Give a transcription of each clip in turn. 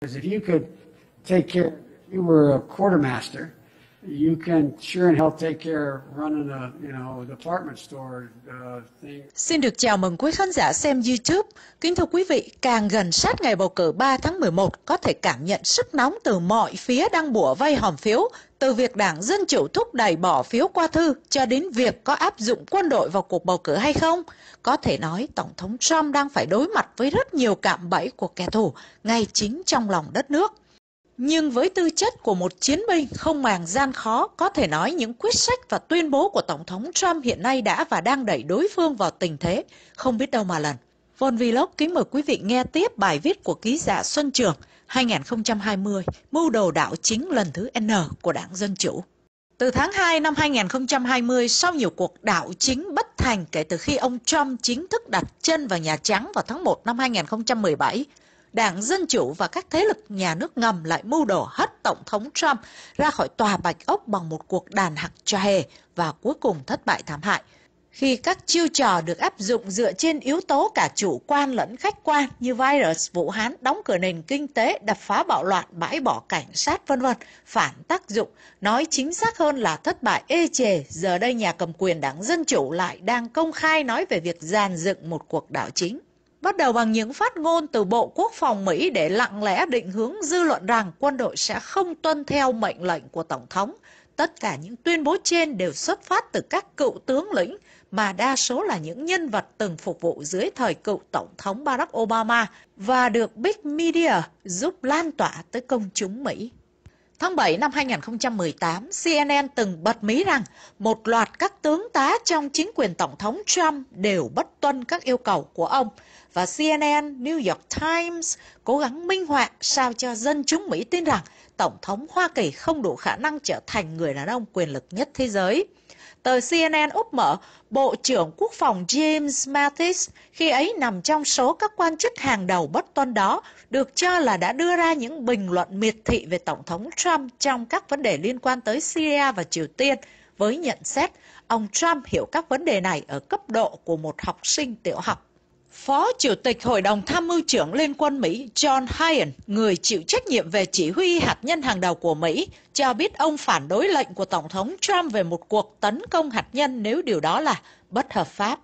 Because if you could take care, if you were a quartermaster, you can sure and help take care of running a, you know, department store uh, thing. Xin được chào mừng quý khán giả xem YouTube. Kính thưa quý vị, càng gần sát ngày bầu cử 3 tháng 11 có thể cảm nhận sức nóng từ mọi phía đang bủa vây hòm phiếu từ việc đảng Dân Chủ thúc đẩy bỏ phiếu qua thư cho đến việc có áp dụng quân đội vào cuộc bầu cử hay không, có thể nói Tổng thống Trump đang phải đối mặt với rất nhiều cạm bẫy của kẻ thù ngay chính trong lòng đất nước. Nhưng với tư chất của một chiến binh không màng gian khó, có thể nói những quyết sách và tuyên bố của Tổng thống Trump hiện nay đã và đang đẩy đối phương vào tình thế không biết đâu mà lần. Von Vlog kính mời quý vị nghe tiếp bài viết của ký giả Xuân Trường – 2020, mưu đồ đảo chính lần thứ N của Đảng Dân Chủ. Từ tháng 2 năm 2020, sau nhiều cuộc đảo chính bất thành kể từ khi ông Trump chính thức đặt chân vào Nhà Trắng vào tháng 1 năm 2017, Đảng Dân Chủ và các thế lực nhà nước ngầm lại mưu đồ hất Tổng thống Trump ra khỏi tòa Bạch Ốc bằng một cuộc đàn hạc cho hề và cuối cùng thất bại thảm hại – khi các chiêu trò được áp dụng dựa trên yếu tố cả chủ quan lẫn khách quan như virus Vũ Hán đóng cửa nền kinh tế, đập phá bạo loạn, bãi bỏ cảnh sát vân vân, phản tác dụng, nói chính xác hơn là thất bại ê chề, giờ đây nhà cầm quyền Đảng Dân chủ lại đang công khai nói về việc dàn dựng một cuộc đảo chính. Bắt đầu bằng những phát ngôn từ Bộ Quốc phòng Mỹ để lặng lẽ định hướng dư luận rằng quân đội sẽ không tuân theo mệnh lệnh của Tổng thống, Tất cả những tuyên bố trên đều xuất phát từ các cựu tướng lĩnh, mà đa số là những nhân vật từng phục vụ dưới thời cựu Tổng thống Barack Obama và được Big Media giúp lan tỏa tới công chúng Mỹ. Tháng 7 năm 2018, CNN từng bật mí rằng một loạt các tướng tá trong chính quyền Tổng thống Trump đều bất tuân các yêu cầu của ông và CNN, New York Times cố gắng minh họa sao cho dân chúng Mỹ tin rằng Tổng thống Hoa Kỳ không đủ khả năng trở thành người đàn ông quyền lực nhất thế giới. Tờ CNN úp mở Bộ trưởng Quốc phòng James Mattis khi ấy nằm trong số các quan chức hàng đầu bất tuân đó được cho là đã đưa ra những bình luận miệt thị về Tổng thống Trump trong các vấn đề liên quan tới Syria và Triều Tiên với nhận xét ông Trump hiểu các vấn đề này ở cấp độ của một học sinh tiểu học. Phó Chủ tịch Hội đồng Tham mưu trưởng Liên quân Mỹ John Hyan, người chịu trách nhiệm về chỉ huy hạt nhân hàng đầu của Mỹ, cho biết ông phản đối lệnh của Tổng thống Trump về một cuộc tấn công hạt nhân nếu điều đó là bất hợp pháp.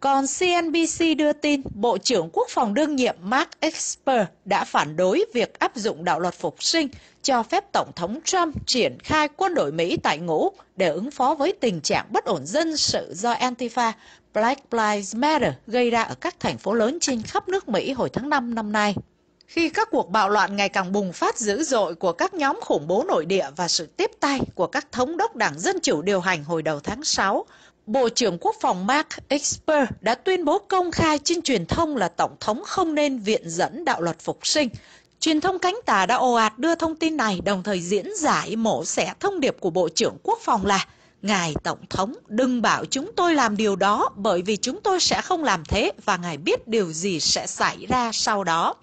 Còn CNBC đưa tin Bộ trưởng Quốc phòng đương nhiệm Mark Esper đã phản đối việc áp dụng đạo luật phục sinh cho phép Tổng thống Trump triển khai quân đội Mỹ tại ngũ để ứng phó với tình trạng bất ổn dân sự do Antifa Black Lives Matter gây ra ở các thành phố lớn trên khắp nước Mỹ hồi tháng 5 năm nay. Khi các cuộc bạo loạn ngày càng bùng phát dữ dội của các nhóm khủng bố nội địa và sự tiếp tay của các thống đốc đảng Dân Chủ điều hành hồi đầu tháng 6, Bộ trưởng Quốc phòng Mark Esper đã tuyên bố công khai trên truyền thông là Tổng thống không nên viện dẫn đạo luật phục sinh. Truyền thông cánh tả đã ồ ạt đưa thông tin này, đồng thời diễn giải mổ xẻ thông điệp của Bộ trưởng Quốc phòng là Ngài Tổng thống, đừng bảo chúng tôi làm điều đó bởi vì chúng tôi sẽ không làm thế và ngài biết điều gì sẽ xảy ra sau đó.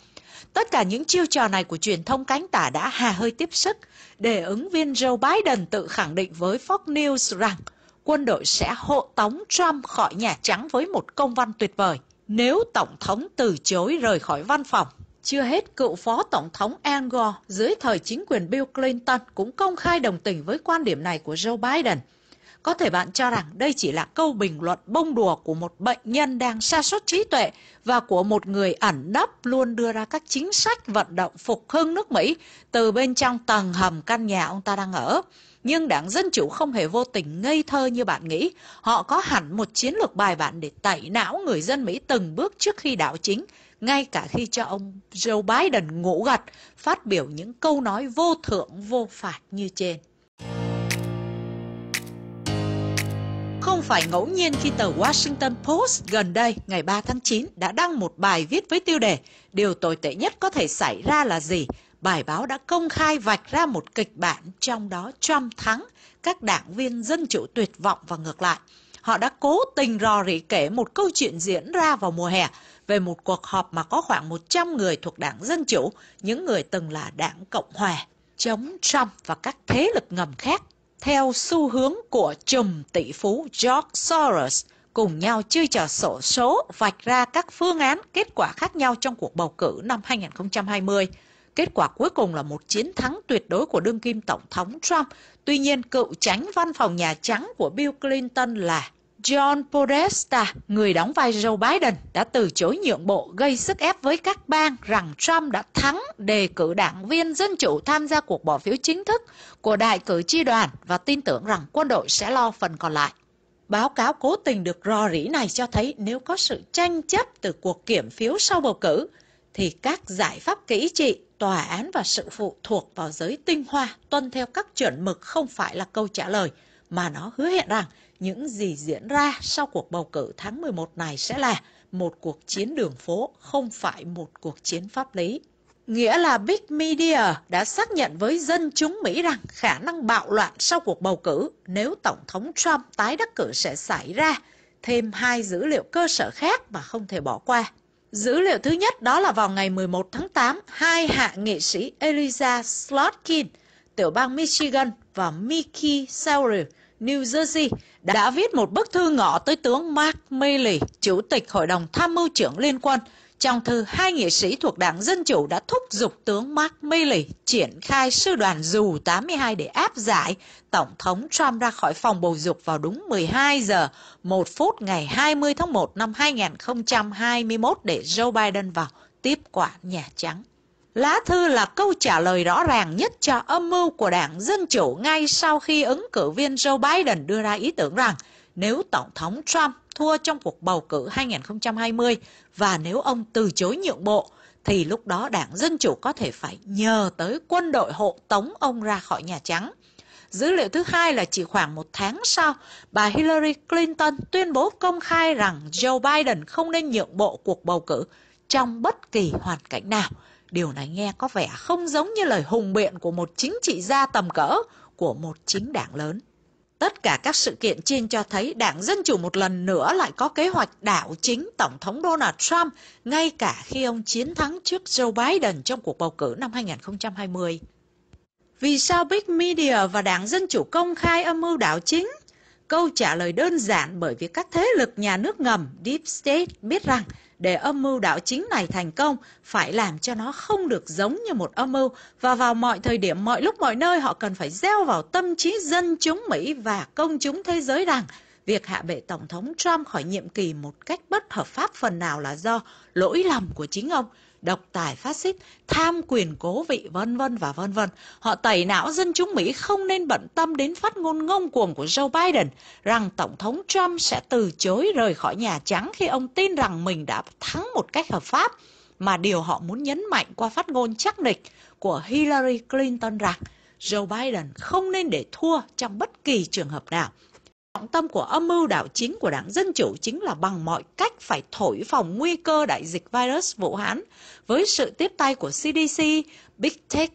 Tất cả những chiêu trò này của truyền thông cánh tả đã hà hơi tiếp sức để ứng viên Joe Biden tự khẳng định với Fox News rằng quân đội sẽ hộ tống Trump khỏi Nhà Trắng với một công văn tuyệt vời nếu Tổng thống từ chối rời khỏi văn phòng. Chưa hết, cựu phó tổng thống Al Gore dưới thời chính quyền Bill Clinton cũng công khai đồng tình với quan điểm này của Joe Biden – có thể bạn cho rằng đây chỉ là câu bình luận bông đùa của một bệnh nhân đang sa sút trí tuệ và của một người ẩn nấp luôn đưa ra các chính sách vận động phục hưng nước Mỹ từ bên trong tầng hầm căn nhà ông ta đang ở. Nhưng đảng Dân Chủ không hề vô tình ngây thơ như bạn nghĩ. Họ có hẳn một chiến lược bài bản để tẩy não người dân Mỹ từng bước trước khi đảo chính, ngay cả khi cho ông Joe Biden ngủ gật, phát biểu những câu nói vô thượng vô phạt như trên. không phải ngẫu nhiên khi tờ Washington Post gần đây ngày 3 tháng 9 đã đăng một bài viết với tiêu đề Điều tồi tệ nhất có thể xảy ra là gì? Bài báo đã công khai vạch ra một kịch bản trong đó Trump thắng, các đảng viên dân chủ tuyệt vọng và ngược lại. Họ đã cố tình rò rỉ kể một câu chuyện diễn ra vào mùa hè về một cuộc họp mà có khoảng 100 người thuộc đảng Dân Chủ, những người từng là đảng Cộng Hòa, chống Trump và các thế lực ngầm khác theo xu hướng của trùm tỷ phú George Soros cùng nhau chơi trò sổ số vạch ra các phương án kết quả khác nhau trong cuộc bầu cử năm 2020. Kết quả cuối cùng là một chiến thắng tuyệt đối của đương kim Tổng thống Trump. Tuy nhiên, cựu tránh văn phòng Nhà Trắng của Bill Clinton là John Podesta, người đóng vai Joe Biden, đã từ chối nhượng bộ gây sức ép với các bang rằng Trump đã thắng đề cử đảng viên Dân Chủ tham gia cuộc bỏ phiếu chính thức của đại cử tri đoàn và tin tưởng rằng quân đội sẽ lo phần còn lại. Báo cáo cố tình được rò rỉ này cho thấy nếu có sự tranh chấp từ cuộc kiểm phiếu sau bầu cử, thì các giải pháp kỹ trị, tòa án và sự phụ thuộc vào giới tinh hoa tuân theo các chuẩn mực không phải là câu trả lời, mà nó hứa hẹn rằng những gì diễn ra sau cuộc bầu cử tháng 11 này sẽ là một cuộc chiến đường phố, không phải một cuộc chiến pháp lý. Nghĩa là Big Media đã xác nhận với dân chúng Mỹ rằng khả năng bạo loạn sau cuộc bầu cử nếu Tổng thống Trump tái đắc cử sẽ xảy ra. Thêm hai dữ liệu cơ sở khác mà không thể bỏ qua. Dữ liệu thứ nhất đó là vào ngày 11 tháng 8, hai hạ nghị sĩ Eliza Slotkin, tiểu bang Michigan và Mickey Sawyer New Jersey đã viết một bức thư ngỏ tới tướng Mark Milley, Chủ tịch Hội đồng Tham mưu trưởng Liên quân. Trong thư, hai nghị sĩ thuộc Đảng Dân Chủ đã thúc giục tướng Mark Milley triển khai sư đoàn dù 82 để áp giải Tổng thống Trump ra khỏi phòng bầu dục vào đúng 12 giờ 1 phút ngày 20 tháng 1 năm 2021 để Joe Biden vào tiếp quản Nhà Trắng. Lá thư là câu trả lời rõ ràng nhất cho âm mưu của Đảng Dân Chủ ngay sau khi ứng cử viên Joe Biden đưa ra ý tưởng rằng nếu Tổng thống Trump thua trong cuộc bầu cử 2020 và nếu ông từ chối nhượng bộ, thì lúc đó Đảng Dân Chủ có thể phải nhờ tới quân đội hộ tống ông ra khỏi Nhà Trắng. Dữ liệu thứ hai là chỉ khoảng một tháng sau, bà Hillary Clinton tuyên bố công khai rằng Joe Biden không nên nhượng bộ cuộc bầu cử trong bất kỳ hoàn cảnh nào. Điều này nghe có vẻ không giống như lời hùng biện của một chính trị gia tầm cỡ của một chính đảng lớn. Tất cả các sự kiện trên cho thấy Đảng Dân Chủ một lần nữa lại có kế hoạch đảo chính Tổng thống Donald Trump ngay cả khi ông chiến thắng trước Joe Biden trong cuộc bầu cử năm 2020. Vì sao Big Media và Đảng Dân Chủ công khai âm mưu đảo chính? Câu trả lời đơn giản bởi vì các thế lực nhà nước ngầm Deep State biết rằng để âm mưu đảo chính này thành công, phải làm cho nó không được giống như một âm mưu và vào mọi thời điểm, mọi lúc, mọi nơi họ cần phải gieo vào tâm trí dân chúng Mỹ và công chúng thế giới rằng việc hạ bệ Tổng thống Trump khỏi nhiệm kỳ một cách bất hợp pháp phần nào là do lỗi lầm của chính ông độc tài phát xít, tham quyền cố vị vân vân và vân vân. Họ tẩy não dân chúng Mỹ không nên bận tâm đến phát ngôn ngông cuồng của Joe Biden rằng Tổng thống Trump sẽ từ chối rời khỏi Nhà Trắng khi ông tin rằng mình đã thắng một cách hợp pháp mà điều họ muốn nhấn mạnh qua phát ngôn chắc nịch của Hillary Clinton rằng Joe Biden không nên để thua trong bất kỳ trường hợp nào. Trọng tâm của âm mưu đảo chính của Đảng Dân Chủ chính là bằng mọi cách phải thổi phòng nguy cơ đại dịch virus Vũ Hán với sự tiếp tay của CDC, Big Tech,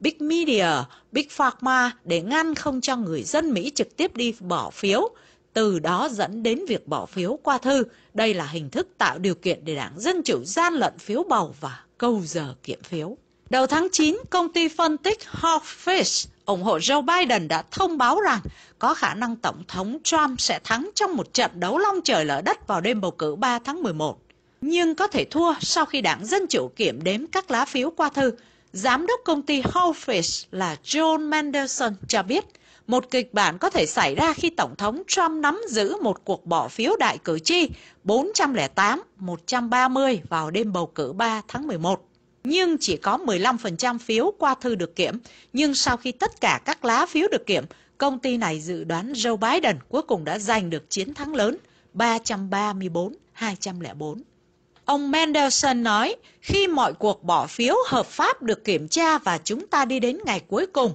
Big Media, Big Pharma để ngăn không cho người dân Mỹ trực tiếp đi bỏ phiếu, từ đó dẫn đến việc bỏ phiếu qua thư. Đây là hình thức tạo điều kiện để Đảng Dân Chủ gian lận phiếu bầu và câu giờ kiểm phiếu. Đầu tháng 9, công ty phân tích Hawkfish ủng hộ Joe Biden đã thông báo rằng có khả năng Tổng thống Trump sẽ thắng trong một trận đấu long trời lở đất vào đêm bầu cử 3 tháng 11, nhưng có thể thua sau khi đảng Dân Chủ kiểm đếm các lá phiếu qua thư. Giám đốc công ty Hawkfish là John Mendelson cho biết, một kịch bản có thể xảy ra khi Tổng thống Trump nắm giữ một cuộc bỏ phiếu đại cử tri 408-130 vào đêm bầu cử 3 tháng 11 nhưng chỉ có 15% phiếu qua thư được kiểm. Nhưng sau khi tất cả các lá phiếu được kiểm, công ty này dự đoán Joe Biden cuối cùng đã giành được chiến thắng lớn 334-204. Ông mendelson nói, khi mọi cuộc bỏ phiếu hợp pháp được kiểm tra và chúng ta đi đến ngày cuối cùng,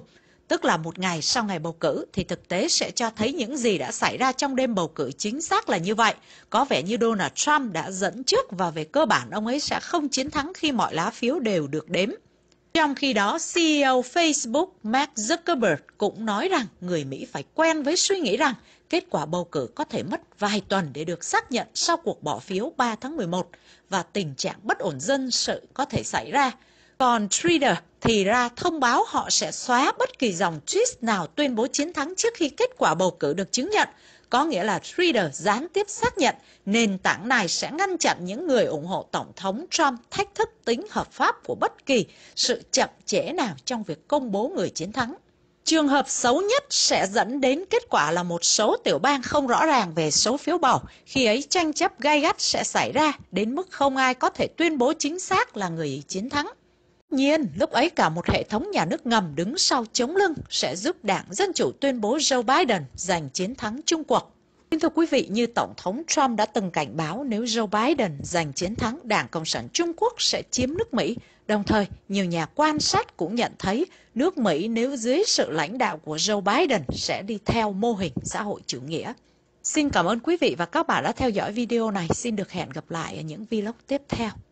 Tức là một ngày sau ngày bầu cử thì thực tế sẽ cho thấy những gì đã xảy ra trong đêm bầu cử chính xác là như vậy. Có vẻ như Donald Trump đã dẫn trước và về cơ bản ông ấy sẽ không chiến thắng khi mọi lá phiếu đều được đếm. Trong khi đó, CEO Facebook Mark Zuckerberg cũng nói rằng người Mỹ phải quen với suy nghĩ rằng kết quả bầu cử có thể mất vài tuần để được xác nhận sau cuộc bỏ phiếu 3 tháng 11 và tình trạng bất ổn dân sự có thể xảy ra. Còn Twitter thì ra thông báo họ sẽ xóa bất kỳ dòng tweet nào tuyên bố chiến thắng trước khi kết quả bầu cử được chứng nhận. Có nghĩa là Twitter gián tiếp xác nhận nền tảng này sẽ ngăn chặn những người ủng hộ Tổng thống Trump thách thức tính hợp pháp của bất kỳ sự chậm trễ nào trong việc công bố người chiến thắng. Trường hợp xấu nhất sẽ dẫn đến kết quả là một số tiểu bang không rõ ràng về số phiếu bầu. Khi ấy tranh chấp gay gắt sẽ xảy ra đến mức không ai có thể tuyên bố chính xác là người chiến thắng nhiên, lúc ấy cả một hệ thống nhà nước ngầm đứng sau chống lưng sẽ giúp đảng Dân Chủ tuyên bố Joe Biden giành chiến thắng Trung Quốc. Xin thưa quý vị, như Tổng thống Trump đã từng cảnh báo nếu Joe Biden giành chiến thắng, Đảng Cộng sản Trung Quốc sẽ chiếm nước Mỹ. Đồng thời, nhiều nhà quan sát cũng nhận thấy nước Mỹ nếu dưới sự lãnh đạo của Joe Biden sẽ đi theo mô hình xã hội chủ nghĩa. Xin cảm ơn quý vị và các bạn đã theo dõi video này. Xin được hẹn gặp lại ở những vlog tiếp theo.